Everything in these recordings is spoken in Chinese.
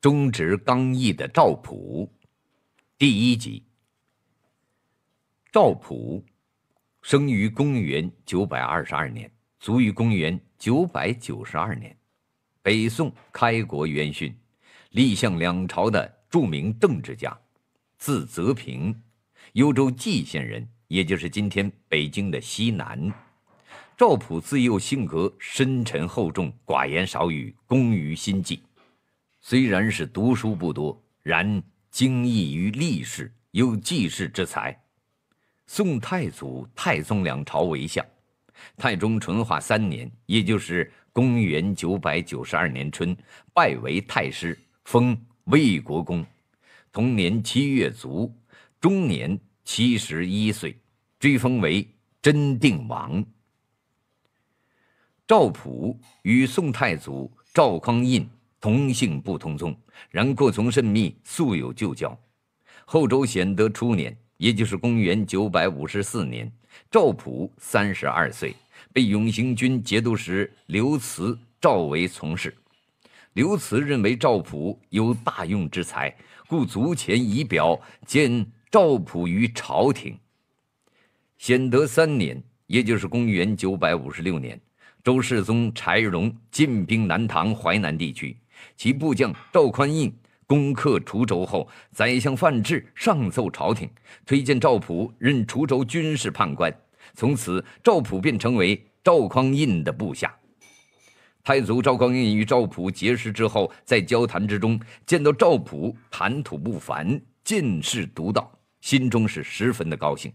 忠直刚毅的赵普，第一集。赵普生于公元九百二十二年，卒于公元九百九十二年，北宋开国元勋，立向两朝的著名政治家，字泽平，幽州蓟县人，也就是今天北京的西南。赵普自幼性格深沉厚重，寡言少语，工于心计。虽然是读书不多，然精意于历史，有济世之才。宋太祖、太宗两朝为相，太宗淳化三年，也就是公元九百九十二年春，拜为太师，封魏国公。同年七月卒，终年七十一岁，追封为真定王。赵普与宋太祖赵匡胤。同姓不同宗，然过从甚密，素有旧交。后周显德初年，也就是公元九百五十四年，赵普三十二岁，被永兴军节度使刘慈召为从事。刘慈认为赵普有大用之才，故足前以表见赵普于朝廷。显德三年，也就是公元九百五十六年，周世宗柴荣进兵南唐淮南地区。其部将赵匡胤攻克滁州后，宰相范质上奏朝廷，推荐赵普任滁州军事判官。从此，赵普便成为赵匡胤的部下。太祖赵匡胤与赵普结识之后，在交谈之中，见到赵普谈吐不凡，见识独到，心中是十分的高兴。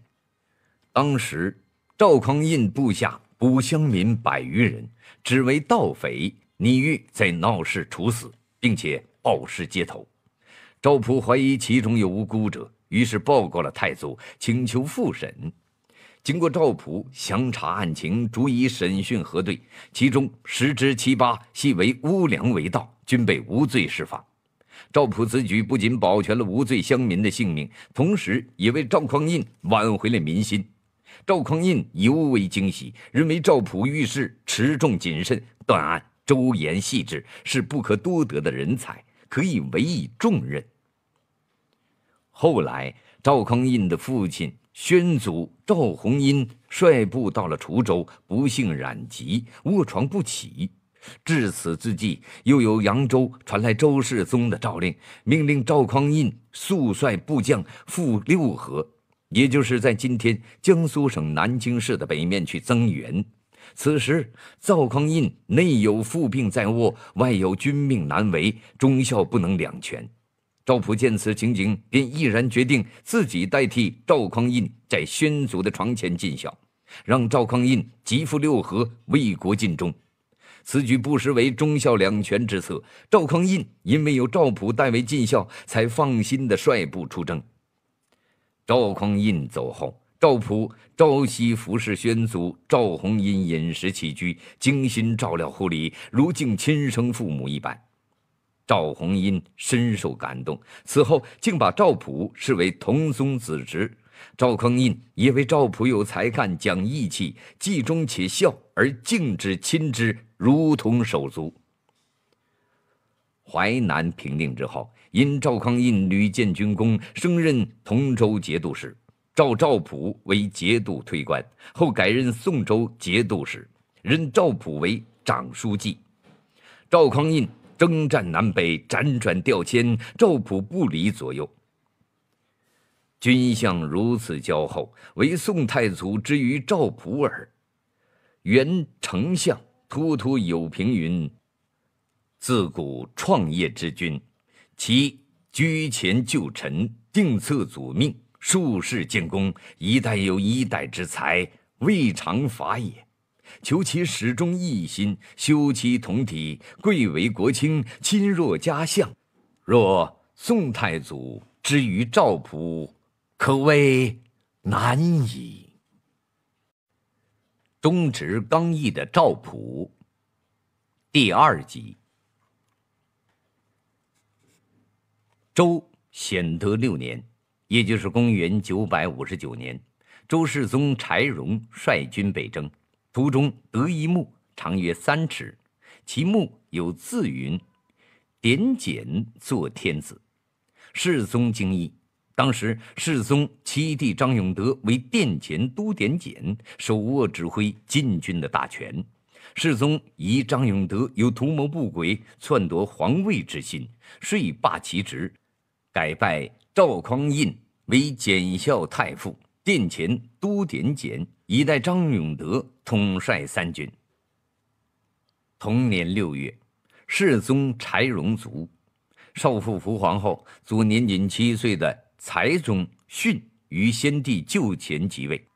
当时，赵匡胤部下捕乡民百余人，只为盗匪。李玉在闹市处死，并且暴尸街头。赵普怀疑其中有无辜者，于是报告了太祖，请求复审。经过赵普详查案情，逐一审讯核对，其中十之七八系为无良为盗，均被无罪释放。赵普此举不仅保全了无罪乡民的性命，同时也为赵匡胤挽回了民心。赵匡胤尤为惊喜，认为赵普遇事持重谨慎，断案。周严细致是不可多得的人才，可以委以重任。后来，赵匡胤的父亲宣祖赵弘殷率部到了滁州，不幸染疾，卧床不起。至此之际，又有扬州传来周世宗的诏令，命令赵匡胤速率部将赴六合，也就是在今天江苏省南京市的北面去增援。此时，赵匡胤内有父病在握，外有君命难违，忠孝不能两全。赵普见此情景，便毅然决定自己代替赵匡胤在宣祖的床前尽孝，让赵匡胤即赴六合为国尽忠。此举不失为忠孝两全之策。赵匡胤因为有赵普代为尽孝，才放心的率部出征。赵匡胤走后。赵普朝夕服侍宣祖，赵弘殷饮食起居，精心照料护理，如敬亲生父母一般。赵弘殷深受感动，此后竟把赵普视为同宗子侄。赵匡胤也为赵普有才干、讲义气，既忠且孝而敬之亲之，如同手足。淮南平定之后，因赵匡胤屡建军功，升任同州节度使。赵赵普为节度推官，后改任宋州节度使，任赵普为长书记。赵匡胤征战南北，辗转调迁，赵普不离左右。军相如此骄厚，为宋太祖之于赵普耳。原丞相突突有平云：“自古创业之君，其居前旧臣，定策祖命。”术士建功，一代有一代之才，未尝乏也。求其始终一心，修其同体，贵为国卿，亲若家相。若宋太祖之于赵普，可谓难矣。忠直刚毅的赵普。第二集。周显德六年。也就是公元九百五十九年，周世宗柴荣率军北征，途中得一墓，长约三尺，其墓有字云：“点简作天子。”世宗惊异。当时世宗七弟张永德为殿前都点检，手握指挥禁军的大权。世宗疑张永德有图谋不轨、篡夺皇位之心，遂罢其职，改拜赵匡胤。为检校太傅、殿前都点检，以代张永德统帅三军。同年六月，世宗柴荣卒，少妇扶皇后卒，年仅七岁的柴宗训于先帝就前即位。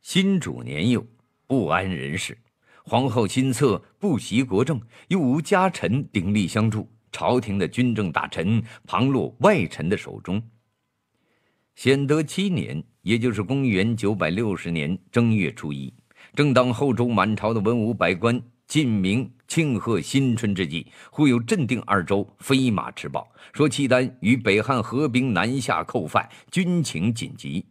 新主年幼，不安人事，皇后亲侧，不习国政，又无家臣鼎力相助，朝廷的军政大臣旁落外臣的手中。显德七年，也就是公元九百六十年正月初一，正当后周满朝的文武百官进明庆贺新春之际，忽有镇定二州飞马驰报，说契丹与北汉合兵南下寇犯，军情紧急。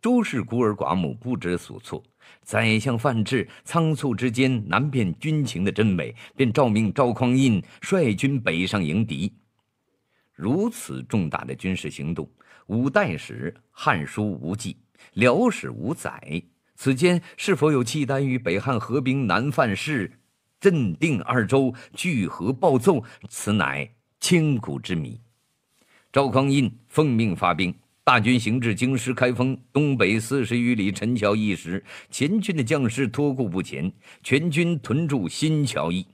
周氏孤儿寡母不知所措，宰相范质仓促之间难辨军情的真伪，便诏命赵匡胤率军北上迎敌。如此重大的军事行动。五代史、汉书无记，辽史无载。此间是否有契丹与北汉合兵南犯，事，镇定二州聚合暴揍？此乃千古之谜。赵匡胤奉命发兵，大军行至京师开封东北四十余里陈桥驿时，前军的将士脱顾不前，全军屯驻新桥驿。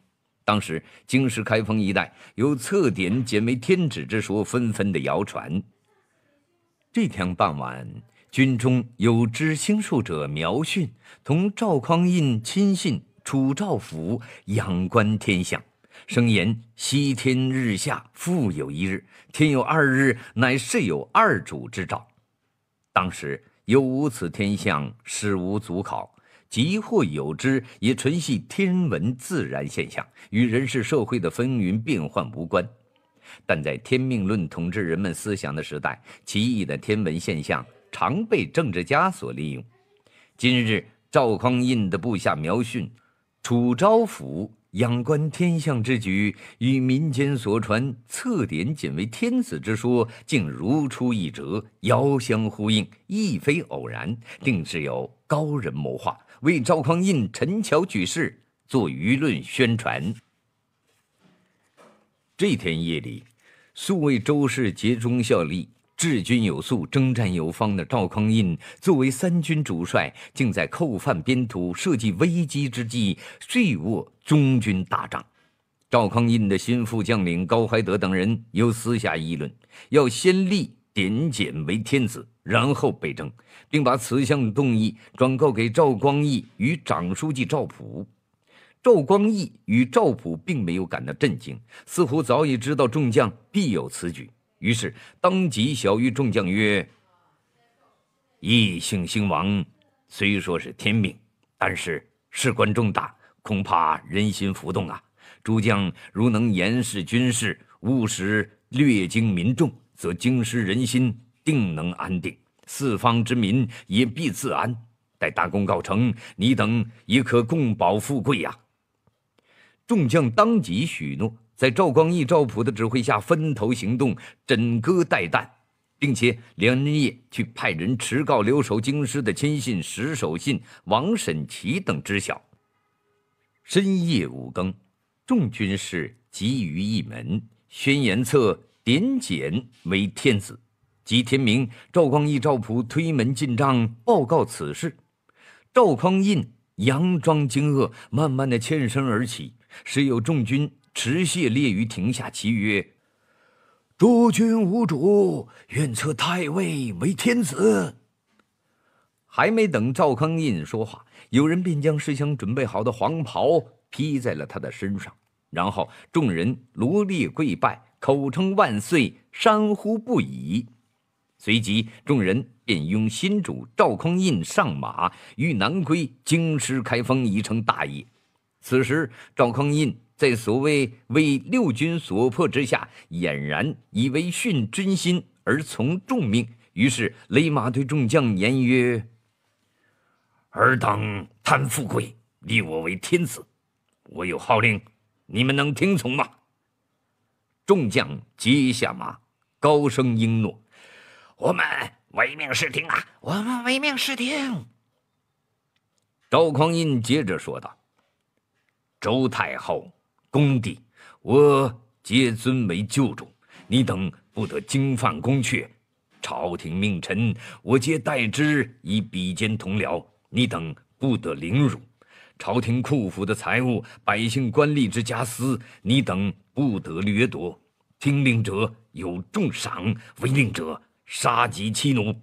当时京师开封一带有“策点简为天子”之说，纷纷的谣传。这天傍晚，军中有知星术者苗逊，同赵匡胤亲信楚赵甫仰观天象，声言西天日下复有一日，天有二日，乃是有二主之兆。当时有无此天象，史无足考；即或有之，也纯系天文自然现象，与人世社会的风云变幻无关。但在天命论统治人们思想的时代，奇异的天文现象常被政治家所利用。今日赵匡胤的部下苗训、楚昭辅仰观天象之举，与民间所传测点仅为天子之说，竟如出一辙，遥相呼应，亦非偶然，定是有高人谋划，为赵匡胤陈桥举事做舆论宣传。这天夜里，素为周氏竭忠效力、治军有素、征战有方的赵匡胤，作为三军主帅，竟在扣犯边土、设计危机之际，睡卧中军大帐。赵匡胤的心腹将领高怀德等人又私下议论，要先立典简为天子，然后北征，并把此项动议转告给赵光义与长书记赵普。赵光义与赵普并没有感到震惊，似乎早已知道众将必有此举，于是当即小谕众将曰：“异姓兴亡，虽说是天命，但是事关重大，恐怕人心浮动啊。诸将如能严事军事，务实略经民众，则京师人心定能安定，四方之民也必自安。待大功告成，你等也可共保富贵呀。”众将当即许诺，在赵光义、赵普的指挥下分头行动，枕戈待旦，并且连夜去派人持告留守京师的亲信石守信、王审琦等知晓。深夜五更，众军士集于一门，宣言册点检为天子。及天明，赵光义、赵普推门进帐报告此事。赵匡胤佯装惊愕，慢慢的欠身而起。时有众军持械列于亭下，其曰：“诸君无主，愿册太尉为天子。”还没等赵匡胤说话，有人便将事先准备好的黄袍披在了他的身上，然后众人罗列跪拜，口称万岁，山呼不已。随即，众人便拥新主赵匡胤上马，欲南归京师开封，已成大业。此时，赵匡胤在所谓为六军所迫之下，俨然以为殉军心而从众命。于是勒马对众将言曰：“尔等贪富贵，立我为天子，我有号令，你们能听从吗？”众将皆下马，高声应诺：“我们唯命是听啊！我们唯命是听。”赵匡胤接着说道。周太后、恭帝，我皆尊为旧主，你等不得轻犯宫阙。朝廷命臣，我皆代之以比肩同僚，你等不得凌辱。朝廷库府的财物，百姓官吏之家私，你等不得掠夺。听令者有重赏，违令者杀及妻奴。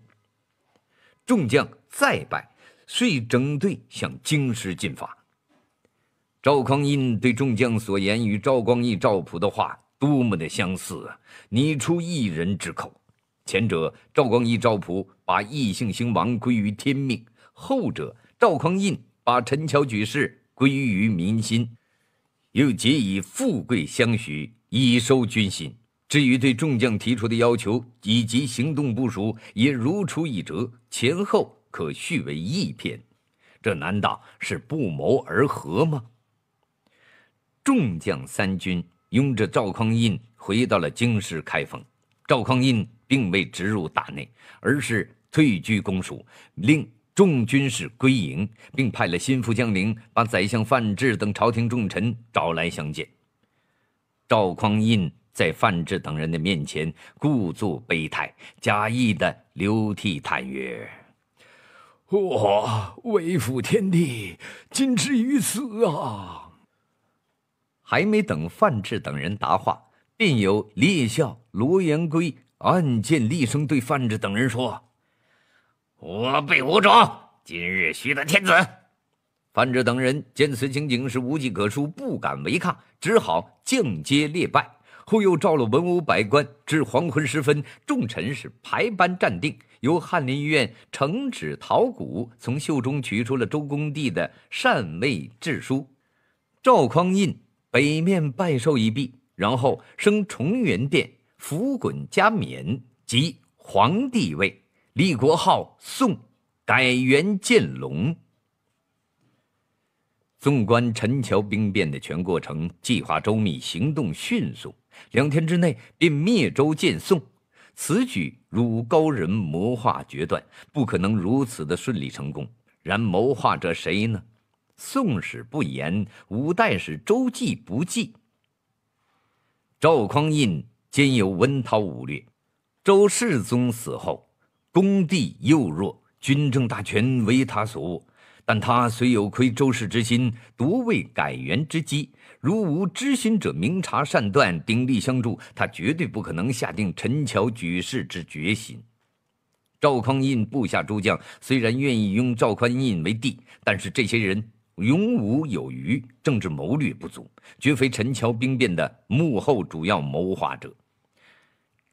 众将再拜，遂整队向京师进发。赵匡胤对众将所言与赵光义、赵普的话多么的相似啊！你出一人之口，前者赵光义、赵普把异姓兴亡归于天命，后者赵匡胤把陈桥举事归于民心，又皆以富贵相许，以收军心。至于对众将提出的要求以及行动部署，也如出一辙，前后可续为一篇。这难道是不谋而合吗？众将三军拥着赵匡胤回到了京师开封。赵匡胤并未直入大内，而是退居公署，令众军士归营，并派了心腹将领把宰相范质等朝廷重臣找来相见。赵匡胤在范质等人的面前故作悲态，假意的流涕叹曰：“我为辅天地，今之于此啊！”还没等范志等人答话，便有列校罗延圭案件厉声对范志等人说：“我辈无主，今日须得天子。”范志等人见此情景是无计可施，不敢违抗，只好进阶列拜。后又召了文武百官，至黄昏时分，众臣是排班站定，由翰林院呈旨陶谷，从袖中取出了周公帝的禅位制书，赵匡胤。北面拜寿一毕，然后升崇元殿，扶衮加冕，即皇帝位，立国号宋，改元建隆。纵观陈桥兵变的全过程，计划周密，行动迅速，两天之内便灭周建宋，此举如高人谋划决断，不可能如此的顺利成功。然谋划者谁呢？《宋史》不言，《五代史》周记不记。赵匡胤兼有文韬武略，周世宗死后，恭帝幼弱，军政大权为他所握。但他虽有窥周氏之心，独未改元之机，如无知心者明察善断、鼎力相助，他绝对不可能下定陈桥举事之决心。赵匡胤部下诸将虽然愿意拥赵匡胤为帝，但是这些人。勇武有余，政治谋略不足，绝非陈桥兵变的幕后主要谋划者。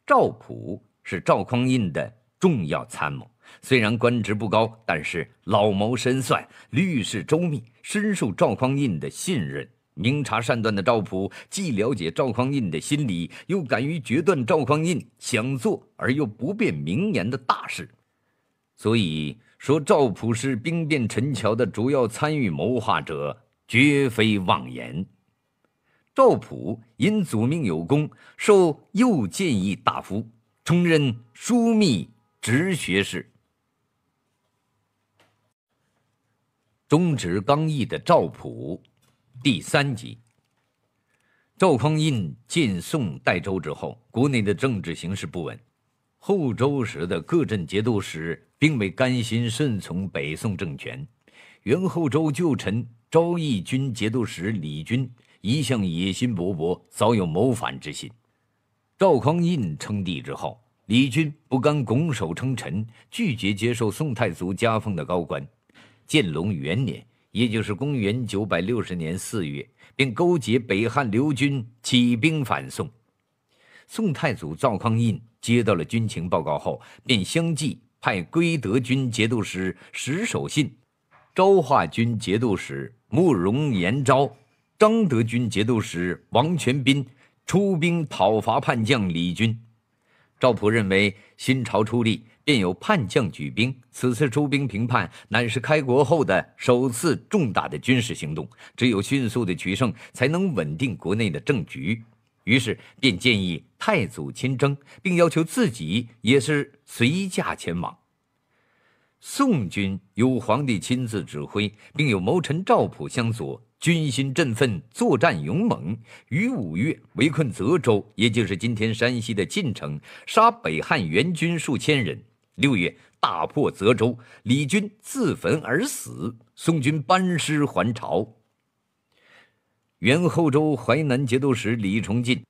赵普是赵匡胤的重要参谋，虽然官职不高，但是老谋深算，虑事周密，深受赵匡胤的信任。明察善断的赵普，既了解赵匡胤的心理，又敢于决断赵匡胤想做而又不便明言的大事，所以。说赵普是兵变陈桥的主要参与谋划者，绝非妄言。赵普因祖命有功，受右谏议大夫，充任枢密直学士。忠直刚毅的赵普，第三集。赵匡胤进宋代州之后，国内的政治形势不稳。后周时的各镇节度使并未甘心顺从北宋政权，原后周旧臣昭义军节度使李军一向野心勃勃，早有谋反之心。赵匡胤称帝之后，李军不甘拱手称臣，拒绝接受宋太祖加封的高官。建隆元年，也就是公元960年四月，便勾结北汉刘军起兵反宋。宋太祖赵匡胤。接到了军情报告后，便相继派归德军节度使石守信、昭化军节度使慕容延昭、彰德军节度使王全斌出兵讨伐叛将李军。赵普认为，新朝初立，便有叛将举兵，此次出兵平叛，乃是开国后的首次重大的军事行动，只有迅速的取胜，才能稳定国内的政局。于是便建议太祖亲征，并要求自己也是随驾前往。宋军由皇帝亲自指挥，并有谋臣赵普相佐，军心振奋，作战勇猛。于五月围困泽州，也就是今天山西的晋城，杀北汉援军数千人。六月大破泽州，李军自焚而死，宋军班师还朝。原后周淮南节度使李崇进，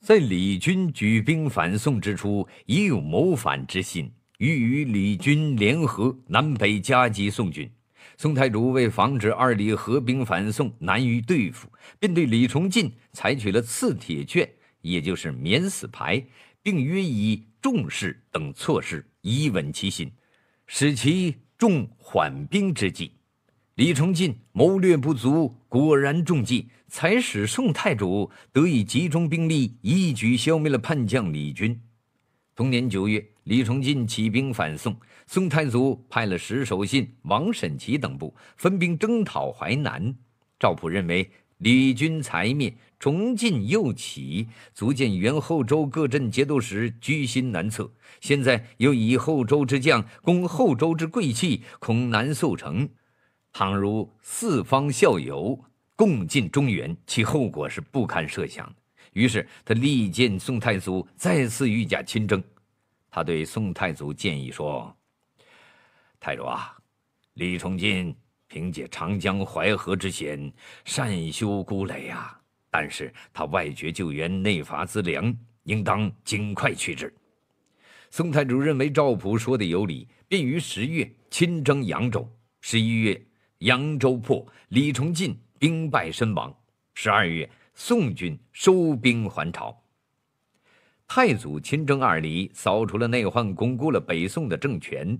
在李军举兵反宋之初，已有谋反之心，欲与李军联合南北夹击宋军。宋太祖为防止二李合兵反宋难于对付，便对李崇进采取了刺铁券，也就是免死牌，并约以重视等措施，以稳其心，使其重缓兵之计。李崇进谋略不足，果然中计，才使宋太祖得以集中兵力，一举消灭了叛将李军。同年九月，李崇进起兵反宋，宋太祖派了石守信、王审琦等部分兵征讨淮南。赵普认为，李军才灭，崇进又起，足见原后周各镇节度使居心难测。现在又以后周之将攻后周之贵戚，恐难速成。倘如四方效尤，共进中原，其后果是不堪设想。于是他力荐宋太祖再次御驾亲征。他对宋太祖建议说：“太祖啊，李崇进凭借长江淮河之险，善修孤垒啊，但是他外绝救援，内乏资粮，应当尽快去之。”宋太祖认为赵普说的有理，便于十月亲征扬州。十一月。扬州破，李崇进兵败身亡。十二月，宋军收兵还朝。太祖亲征二黎，扫除了内患，巩固了北宋的政权。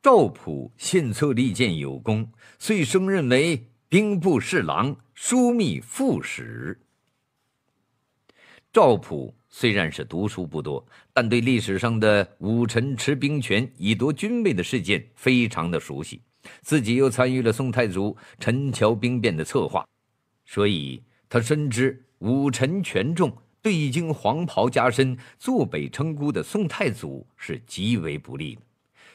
赵普献策立建有功，遂升任为兵部侍郎、枢密副使。赵普虽然是读书不多，但对历史上的武臣持兵权以夺军位的事件非常的熟悉。自己又参与了宋太祖陈桥兵变的策划，所以他深知武臣权重，对已经黄袍加身、坐北称孤的宋太祖是极为不利的。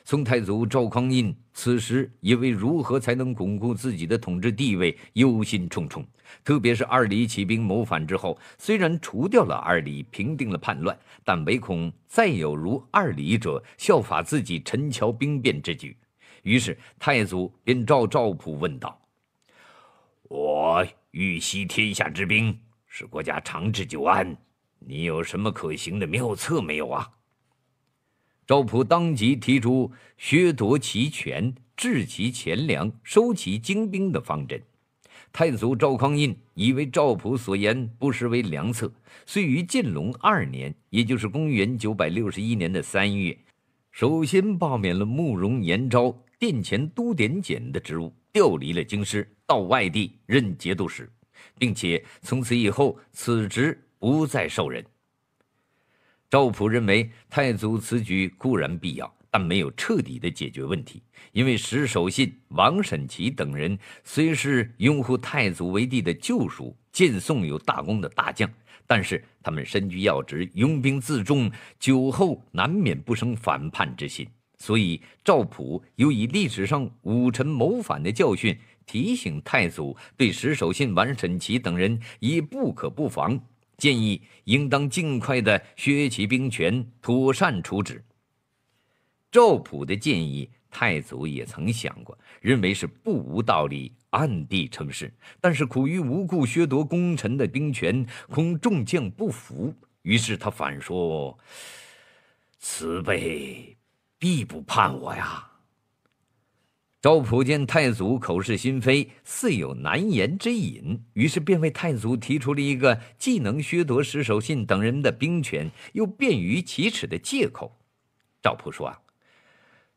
宋太祖赵匡胤此时也为如何才能巩固自己的统治地位忧心忡忡，特别是二李起兵谋反之后，虽然除掉了二李，平定了叛乱，但唯恐再有如二李者效法自己陈桥兵变之举。于是太祖便召赵普问道：“我欲息天下之兵，使国家长治久安，你有什么可行的妙策没有啊？”赵普当即提出削夺其权、治其钱粮、收其精兵的方针。太祖赵匡胤以为赵普所言不失为良策，遂于建隆二年，也就是公元961年的三月，首先罢免了慕容延昭。殿前都点检的职务调离了京师，到外地任节度使，并且从此以后此职不再受人。赵普认为，太祖此举固然必要，但没有彻底的解决问题，因为石守信、王审琦等人虽是拥护太祖为帝的旧属，建宋有大功的大将，但是他们身居要职，拥兵自重，久后难免不生反叛之心。所以，赵普又以历史上武臣谋反的教训提醒太祖，对石守信、王审琦等人已不可不防，建议应当尽快的削其兵权，妥善处置。赵普的建议，太祖也曾想过，认为是不无道理，暗地称是。但是苦于无故削夺功臣的兵权，恐众将不服，于是他反说：“慈悲。”必不叛我呀！赵普见太祖口是心非，似有难言之隐，于是便为太祖提出了一个既能削夺石守信等人的兵权，又便于启齿的借口。赵普说：“啊，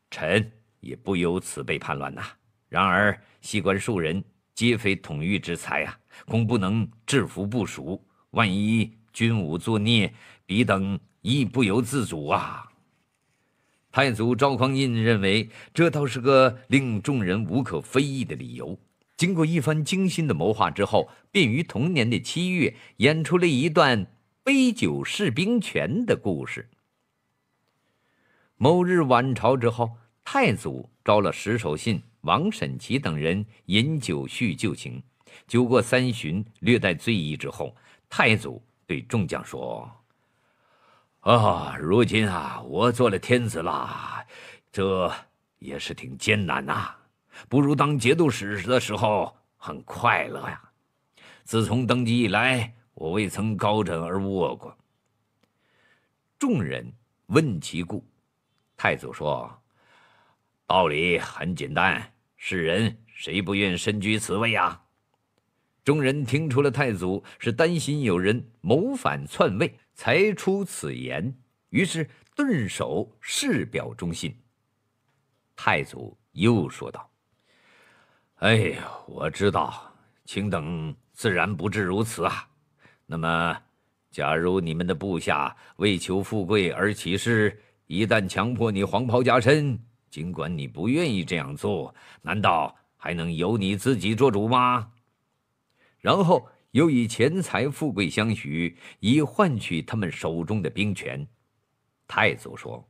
臣也不由此被叛乱呐。然而西关庶人皆非统御之才啊，恐不能制服部署。万一军武作孽，彼等亦不由自主啊。”太祖赵匡胤认为，这倒是个令众人无可非议的理由。经过一番精心的谋划之后，便于同年的七月演出了一段“杯酒释兵权”的故事。某日晚朝之后，太祖招了石守信、王审琦等人饮酒叙旧情。酒过三巡，略带醉意之后，太祖对众将说。啊，如今啊，我做了天子了，这也是挺艰难呐。不如当节度使的时候很快乐呀。自从登基以来，我未曾高枕而卧过。众人问其故，太祖说：“道理很简单，世人谁不愿身居此位呀？”众人听出了太祖是担心有人谋反篡位。才出此言，于是顿首示表忠心。太祖又说道：“哎呦，我知道，卿等，自然不至如此啊。那么，假如你们的部下为求富贵而起事，一旦强迫你黄袍加身，尽管你不愿意这样做，难道还能由你自己做主吗？”然后。又以钱财富贵相许，以换取他们手中的兵权。太祖说：“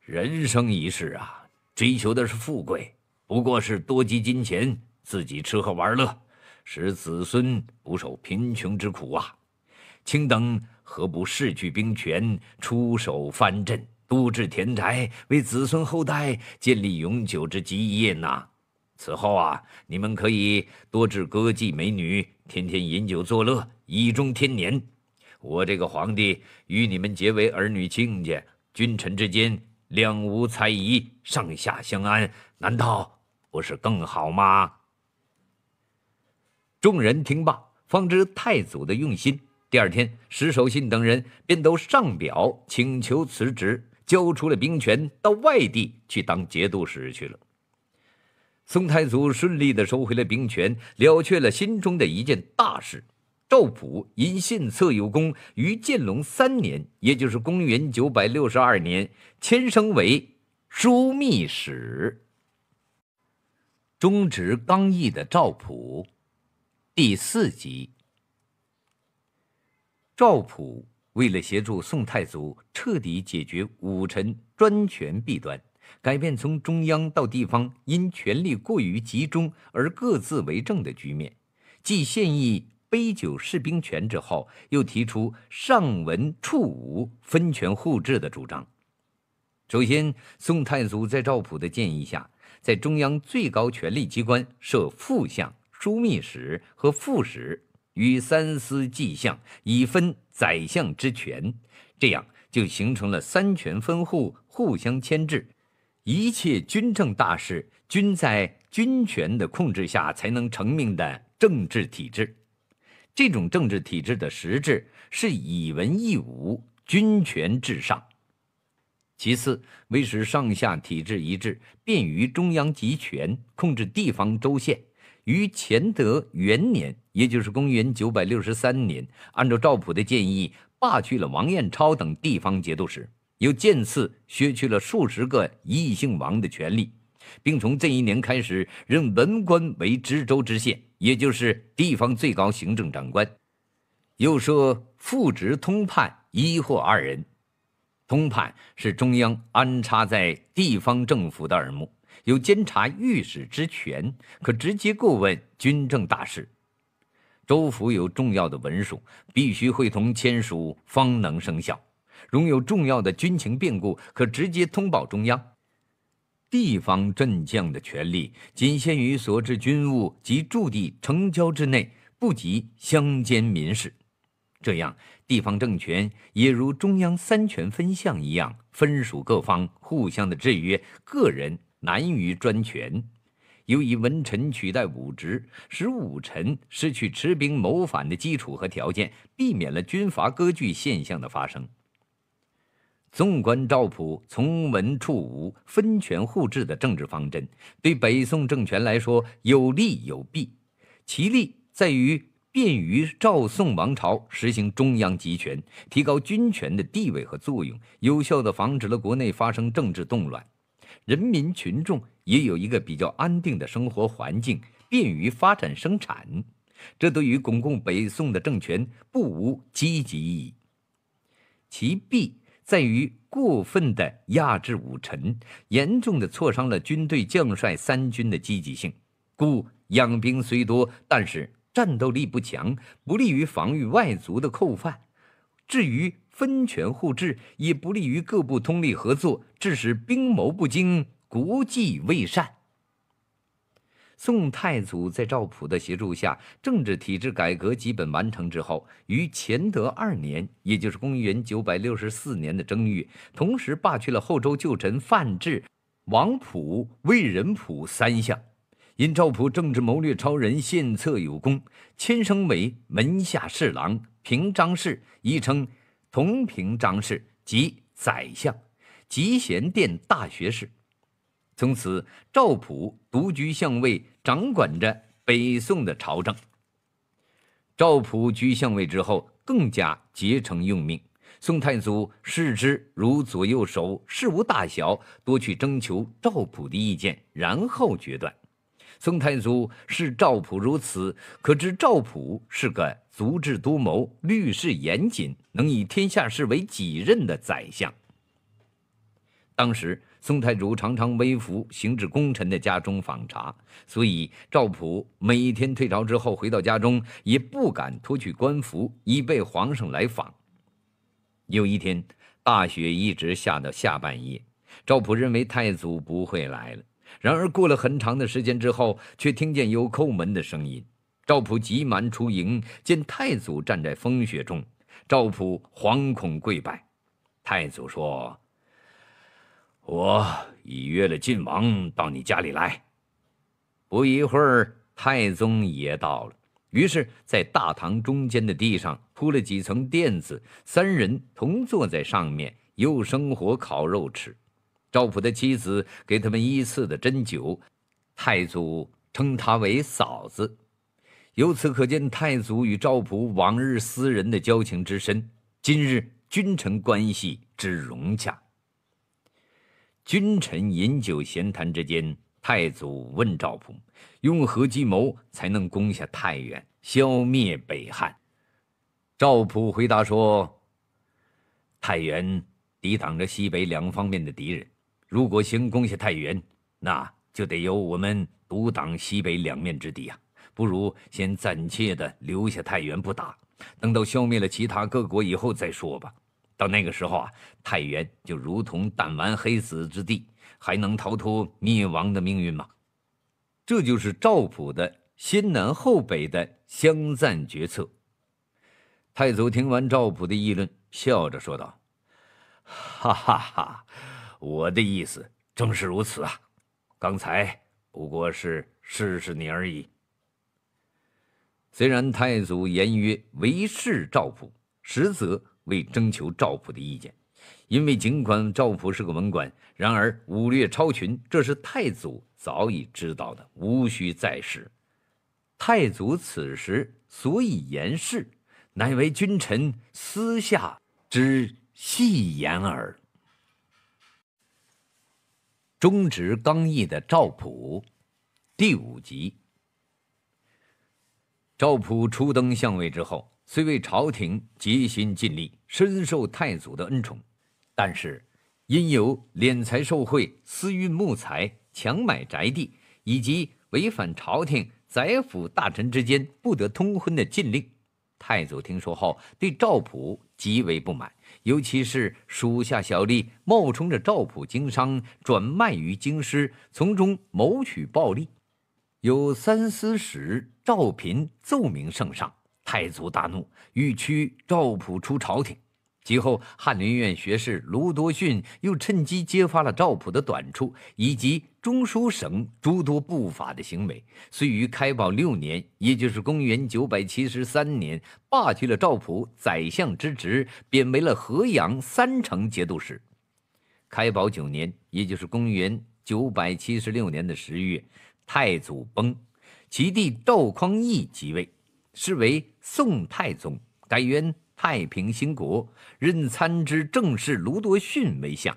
人生一世啊，追求的是富贵，不过是多积金钱，自己吃喝玩乐，使子孙不受贫穷之苦啊。卿等何不失去兵权，出手藩镇，督置田宅，为子孙后代建立永久之基业呢？”此后啊，你们可以多治歌妓美女，天天饮酒作乐，以终天年。我这个皇帝与你们结为儿女亲家，君臣之间两无猜疑，上下相安，难道不是更好吗？众人听罢，方知太祖的用心。第二天，石守信等人便都上表请求辞职，交出了兵权，到外地去当节度使去了。宋太祖顺利的收回了兵权，了却了心中的一件大事。赵普因献策有功，于建隆三年，也就是公元九百六十二年，迁升为枢密使。忠直刚毅的赵普，第四集。赵普为了协助宋太祖彻底解决武臣专权弊端。改变从中央到地方因权力过于集中而各自为政的局面，继现役杯酒释兵权之后，又提出上文处武分权互制的主张。首先，宋太祖在赵普的建议下，在中央最高权力机关设副相、枢密使和副使与三司祭相，以分宰相之权，这样就形成了三权分户，互相牵制。一切军政大事均在军权的控制下才能成名的政治体制，这种政治体制的实质是以文抑武，军权至上。其次，为使上下体制一致，便于中央集权控制地方州县。于乾德元年，也就是公元九百六十三年，按照赵普的建议，罢去了王彦超等地方节度使。又渐次削去了数十个异姓王的权利，并从这一年开始任文官为知州知县，也就是地方最高行政长官。又设副职通判一或二人。通判是中央安插在地方政府的耳目，有监察御史之权，可直接过问军政大事。州府有重要的文书，必须会同签署方能生效。如有重要的军情变故，可直接通报中央。地方镇将的权力仅限于所置军务及驻地城郊之内，不及乡间民事。这样，地方政权也如中央三权分相一样，分属各方，互相的制约，个人难于专权。由于文臣取代武职，使武臣失去持兵谋反的基础和条件，避免了军阀割据现象的发生。纵观赵普从文处武分权互制的政治方针，对北宋政权来说有利有弊。其利在于便于赵宋王朝实行中央集权，提高军权的地位和作用，有效地防止了国内发生政治动乱，人民群众也有一个比较安定的生活环境，便于发展生产。这对于巩固北宋的政权不无积极意义。其弊。在于过分的压制武臣，严重的挫伤了军队将帅三军的积极性，故养兵虽多，但是战斗力不强，不利于防御外族的寇犯。至于分权互制，也不利于各部通力合作，致使兵谋不精，国计未善。宋太祖在赵普的协助下，政治体制改革基本完成之后，于乾德二年，也就是公元964年的正月，同时罢去了后周旧臣范质、王普、魏仁普三相。因赵普政治谋略超人，献策有功，迁升为门下侍郎、平章事，亦称同平章事及宰相、集贤殿大学士。从此，赵普独居相位，掌管着北宋的朝政。赵普居相位之后，更加竭诚用命。宋太祖视之如左右手，事无大小，多去征求赵普的意见，然后决断。宋太祖视赵普如此，可知赵普是个足智多谋、律事严谨、能以天下事为己任的宰相。当时。宋太祖常常微服行至功臣的家中访查，所以赵普每天退朝之后回到家中，也不敢脱去官服，以备皇上来访。有一天，大雪一直下到下半夜，赵普认为太祖不会来了。然而过了很长的时间之后，却听见有叩门的声音。赵普急忙出营，见太祖站在风雪中，赵普惶恐跪拜，太祖说。我已约了晋王到你家里来，不一会儿，太宗也到了。于是，在大堂中间的地上铺了几层垫子，三人同坐在上面，又生火烤肉吃。赵普的妻子给他们依次的斟酒，太祖称他为嫂子。由此可见，太祖与赵普往日私人的交情之深，今日君臣关系之融洽。君臣饮酒闲谈之间，太祖问赵普：“用何计谋才能攻下太原，消灭北汉？”赵普回答说：“太原抵挡着西北两方面的敌人，如果先攻下太原，那就得由我们独挡西北两面之敌啊！不如先暂且的留下太原不打，等到消灭了其他各国以后再说吧。”到那个时候啊，太原就如同弹丸黑死之地，还能逃脱灭亡的命运吗？这就是赵普的先南后北的相赞决策。太祖听完赵普的议论，笑着说道：“哈哈哈，我的意思正是如此啊！刚才不过是试试你而已。”虽然太祖言曰为试赵普，实则。为征求赵普的意见，因为尽管赵普是个文官，然而武略超群，这是太祖早已知道的，无需再试。太祖此时所以言事，乃为君臣私下之细言耳。忠直刚毅的赵普，第五集。赵普初登相位之后。虽为朝廷竭心尽力，深受太祖的恩宠，但是因有敛财受贿、私运木材、强买宅地，以及违反朝廷宰府大臣之间不得通婚的禁令，太祖听说后对赵普极为不满，尤其是属下小吏冒充着赵普经商，转卖于京师，从中谋取暴利。有三司使赵嫔奏明圣上。太祖大怒，欲驱赵普出朝廷。其后，翰林院学士卢多逊又趁机揭发了赵普的短处，以及中书省诸多不法的行为，遂于开宝六年，也就是公元973年，罢去了赵普宰相之职，贬为了河阳三城节度使。开宝九年，也就是公元976年的十月，太祖崩，其弟赵匡胤即位，是为。宋太宗改元太平兴国，任参知政事卢多逊为相。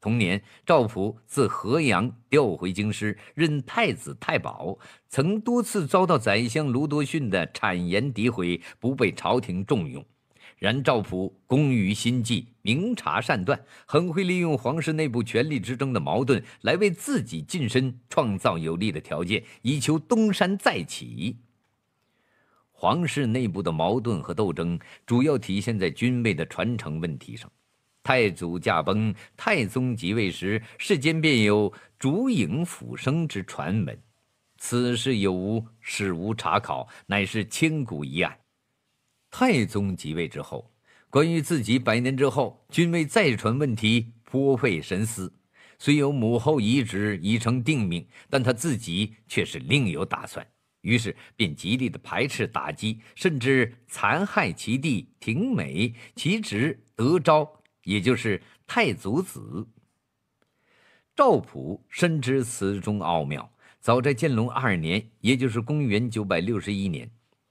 同年，赵普自河阳调回京师，任太子太保。曾多次遭到宰相卢多逊的谗言诋毁，不被朝廷重用。然赵普工于心计，明察善断，很会利用皇室内部权力之争的矛盾，来为自己晋升创造有利的条件，以求东山再起。皇室内部的矛盾和斗争，主要体现在君位的传承问题上。太祖驾崩，太宗即位时，世间便有烛影斧声之传闻。此事有无史无查考，乃是千古一案。太宗即位之后，关于自己百年之后君位再传问题，颇费神思。虽有母后遗旨已成定命，但他自己却是另有打算。于是便极力的排斥打击，甚至残害其弟廷美，其侄德昭，也就是太祖子。赵普深知此中奥妙，早在建隆二年，也就是公元九百六十一年，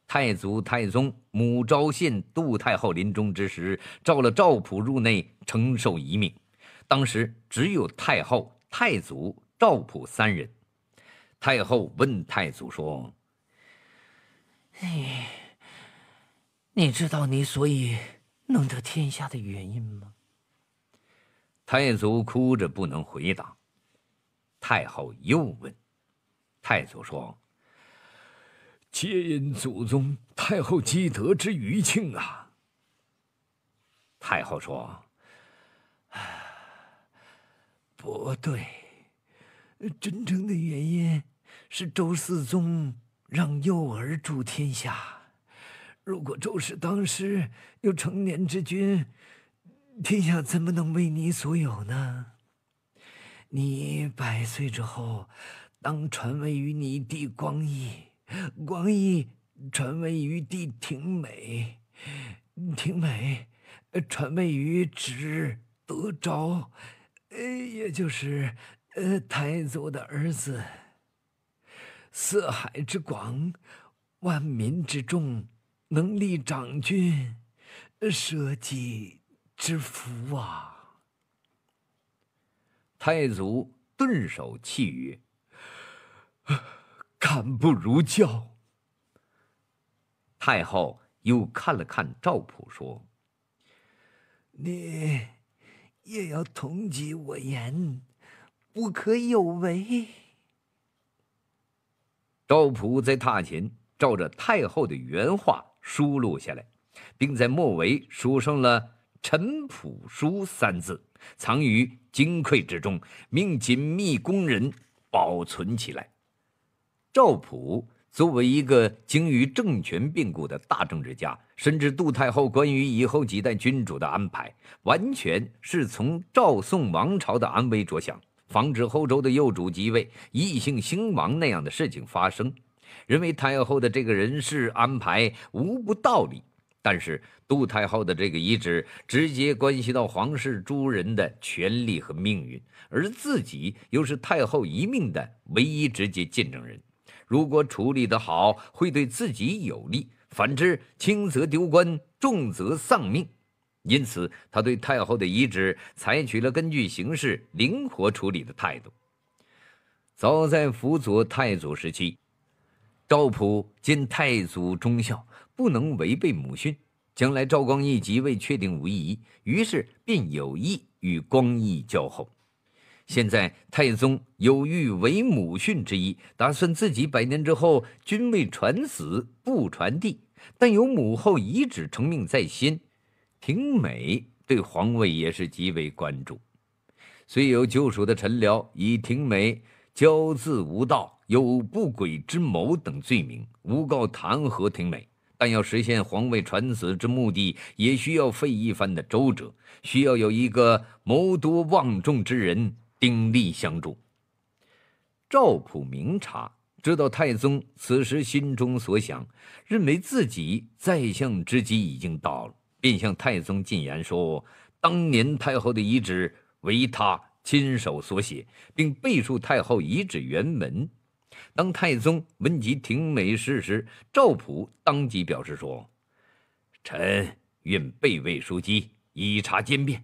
太祖太宗母昭献杜太后临终之时，召了赵普入内承受遗命。当时只有太后、太祖、赵普三人。太后问太祖说。你你知道你所以能得天下的原因吗？太祖哭着不能回答。太后又问，太祖说：“皆因祖宗太后积德之余庆啊。”太后说：“不对，真正的原因是周四宗。”让幼儿助天下。如果周氏当时有成年之君，天下怎么能为你所有呢？你百岁之后，当传位于你弟光义，光义传位于弟廷美，廷美传位于侄德昭，呃，也就是呃太祖的儿子。四海之广，万民之众，能立长君，社稷之福啊！太祖顿首泣曰：“敢不如教。”太后又看了看赵普，说：“你也要同及我言，不可有违。”赵普在榻前照着太后的原话输入下来，并在末尾书上了“陈朴书”三字，藏于金匮之中，命紧密工人保存起来。赵普作为一个精于政权变故的大政治家，深知杜太后关于以后几代君主的安排，完全是从赵宋王朝的安危着想。防止后周的幼主即位、异性兴亡那样的事情发生，认为太后的这个人事安排无不道理。但是，杜太后的这个遗旨直接关系到皇室诸人的权利和命运，而自己又是太后一命的唯一直接见证人。如果处理得好，会对自己有利；反之，轻则丢官，重则丧命。因此，他对太后的遗旨采取了根据形势灵活处理的态度。早在辅佐太祖时期，赵普见太祖忠孝，不能违背母训，将来赵光义即位确定无疑，于是便有意与光义交好。现在太宗有欲违母训之意，打算自己百年之后君位传子不传弟，但有母后遗旨成命在先。廷美对皇位也是极为关注，虽有旧赎的陈辽以廷美骄恣无道、有不轨之谋等罪名诬告弹劾廷美，但要实现皇位传子之目的，也需要费一番的周折，需要有一个谋多望重之人鼎力相助。赵普明察，知道太宗此时心中所想，认为自己在相之机已经到了。并向太宗进言说：“当年太后的遗旨为他亲手所写，并背述太后遗旨原文。”当太宗闻及廷美事时，赵普当即表示说：“臣愿备位书机，以察兼变。”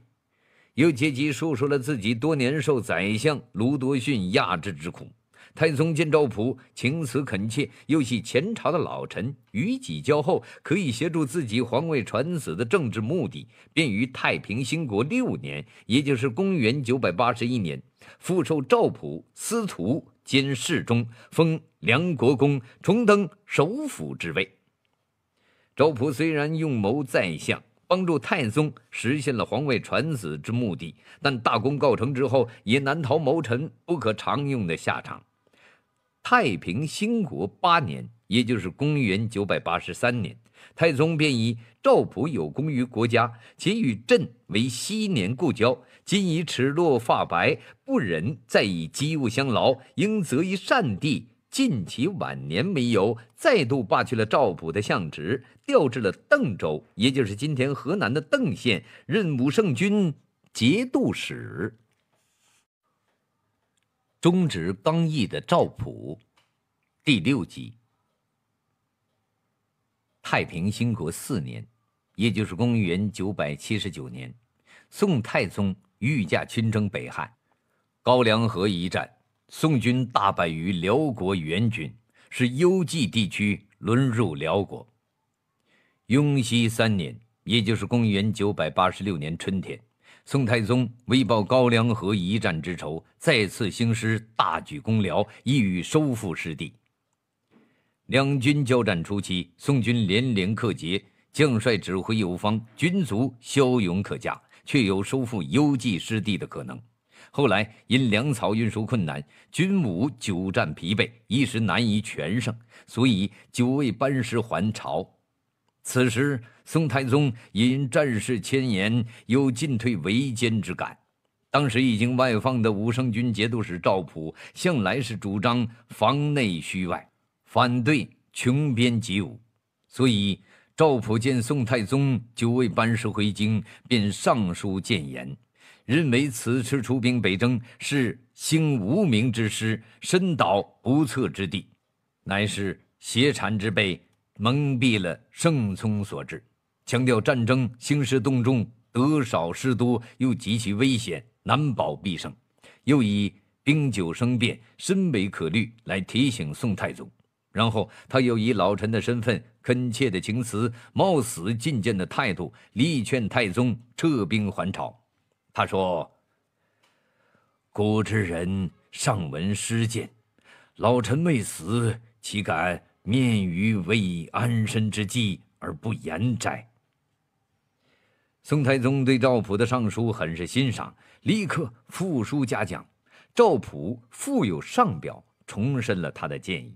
又借机述说了自己多年受宰相卢多逊压制之苦。太宗见赵普情辞恳切，又系前朝的老臣，与己交厚，可以协助自己皇位传子的政治目的，便于太平兴国六年，也就是公元九百八十一年，复授赵普司徒兼侍中，封梁国公，重登首辅之位。赵普虽然用谋在相，帮助太宗实现了皇位传子之目的，但大功告成之后，也难逃谋臣不可常用的下场。太平兴国八年，也就是公元九百八十三年，太宗便以赵普有功于国家，且与朕为昔年故交，今以齿落发白，不忍再以机务相劳，应择一善地，尽其晚年为由，再度罢去了赵普的相职，调至了邓州，也就是今天河南的邓县，任武圣君节度使。忠直刚毅的赵普，第六集。太平兴国四年，也就是公元九百七十九年，宋太宗御驾亲征北汉，高梁河一战，宋军大败于辽国援军，使幽蓟地区沦入辽国。雍熙三年，也就是公元九百八十六年春天。宋太宗为报高梁河一战之仇，再次兴师大举攻辽，意欲收复失地。两军交战初期，宋军连连克捷，将帅指挥有方，军卒骁勇可嘉，却有收复幽蓟失地的可能。后来因粮草运输困难，军伍久战疲惫，一时难以全胜，所以久未班师还朝。此时，宋太宗因战事牵延，有进退维艰之感。当时已经外放的武胜军节度使赵普，向来是主张防内虚外，反对穷边积武。所以，赵普见宋太宗久未班师回京，便上书谏言，认为此次出兵北征是兴无名之师，深蹈不测之地，乃是邪禅之辈。蒙蔽了圣聪所致，强调战争兴师动众，得少失多，又极其危险，难保必胜。又以兵久生变，深为可虑，来提醒宋太祖。然后他又以老臣的身份，恳切的情辞，冒死进谏的态度，力劝太宗撤兵还朝。他说：“古之人尚闻失谏，老臣未死，岂敢？”面于未安身之机而不言哉？宋太宗对赵普的上书很是欣赏，立刻复书嘉奖。赵普富有上表，重申了他的建议。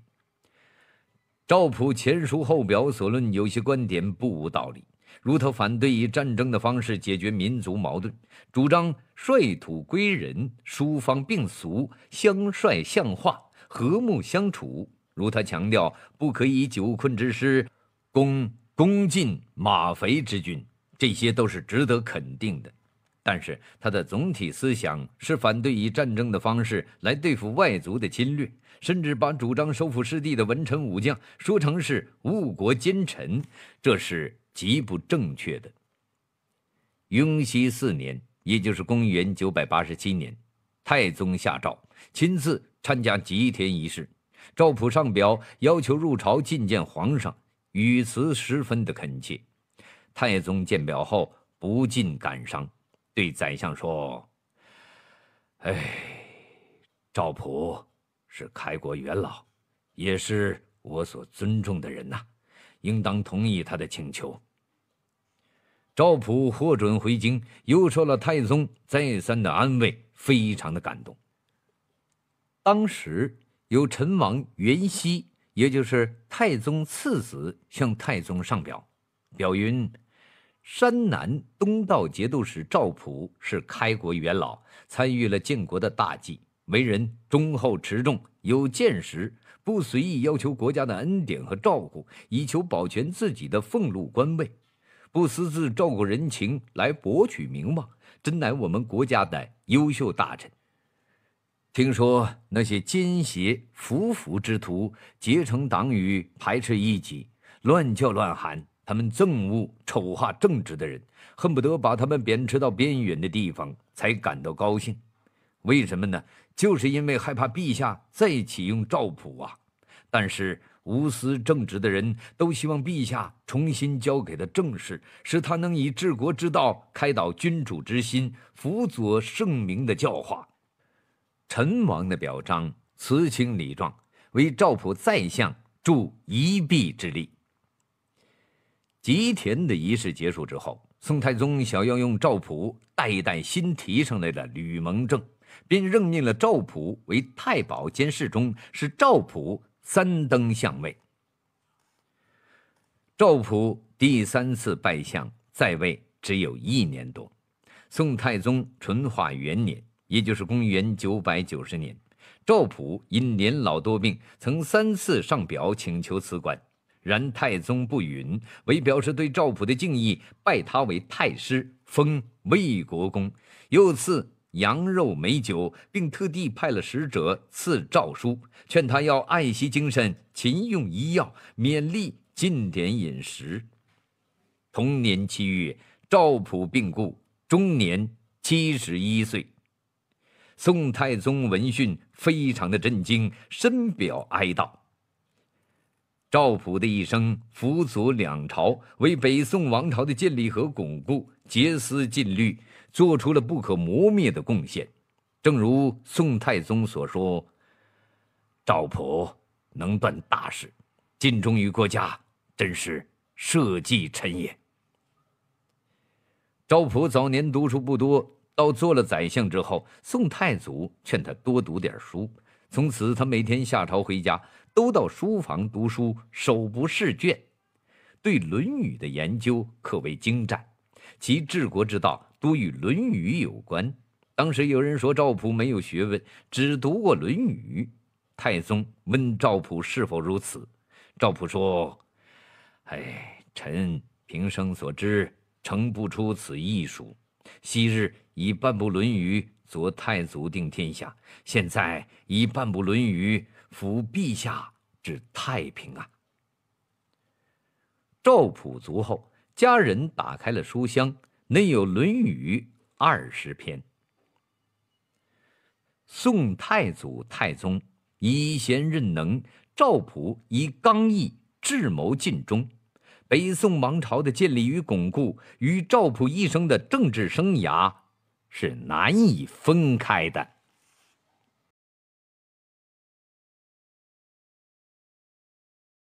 赵普前书后表所论有些观点不无道理，如他反对以战争的方式解决民族矛盾，主张率土归人，书方并俗，相率相化，和睦相处。如他强调，不可以久困之师，攻攻进马肥之军，这些都是值得肯定的。但是，他的总体思想是反对以战争的方式来对付外族的侵略，甚至把主张收复失地的文臣武将说成是误国奸臣，这是极不正确的。雍熙四年，也就是公元九百八十七年，太宗下诏，亲自参加吉田仪式。赵普上表要求入朝觐见皇上，语词十分的恳切。太宗见表后不禁感伤，对宰相说：“哎，赵普是开国元老，也是我所尊重的人呐，应当同意他的请求。”赵普获准回京，又受了太宗再三的安慰，非常的感动。当时。由陈王元熙，也就是太宗次子，向太宗上表，表云：山南东道节度使赵普是开国元老，参与了建国的大计，为人忠厚持重，有见识，不随意要求国家的恩典和照顾，以求保全自己的俸禄官位，不私自照顾人情来博取名望，真乃我们国家的优秀大臣。听说那些奸邪伏腐之徒结成党羽，排斥异己，乱叫乱喊。他们憎恶、丑化正直的人，恨不得把他们贬斥到边远的地方才感到高兴。为什么呢？就是因为害怕陛下再启用赵普啊。但是无私正直的人都希望陛下重新交给他政事，使他能以治国之道开导君主之心，辅佐圣明的教化。陈王的表彰辞情礼状，为赵普再相助一臂之力。吉田的仪式结束之后，宋太宗想要用赵普代代新提上来的吕蒙正，便任命了赵普为太保兼侍中，是赵普三登相位。赵普第三次拜相，在位只有一年多。宋太宗淳化元年。也就是公元九百九十年，赵普因年老多病，曾三次上表请求辞官，然太宗不允，为表示对赵普的敬意，拜他为太师，封魏国公，又赐羊肉美酒，并特地派了使者赐诏书，劝他要爱惜精神，勤用医药，勉励进点饮食。同年七月，赵普病故，终年七十一岁。宋太宗闻讯，非常的震惊，深表哀悼。赵普的一生辅佐两朝，为北宋王朝的建立和巩固竭思尽虑，做出了不可磨灭的贡献。正如宋太宗所说：“赵普能断大事，尽忠于国家，真是社稷臣也。”赵普早年读书不多。到做了宰相之后，宋太祖劝他多读点书。从此，他每天下朝回家都到书房读书，手不释卷。对《论语》的研究可谓精湛，其治国之道多与《论语》有关。当时有人说赵普没有学问，只读过《论语》。太宗问赵普是否如此，赵普说：“哎，臣平生所知，诚不出此一书。”昔日以半部《论语》作太祖定天下，现在以半部《论语》辅陛下之太平啊！赵普卒后，家人打开了书箱，内有《论语》二十篇。宋太祖、太宗以贤任能，赵普以刚毅、智谋尽忠。北宋王朝的建立与巩固，与赵普一生的政治生涯是难以分开的。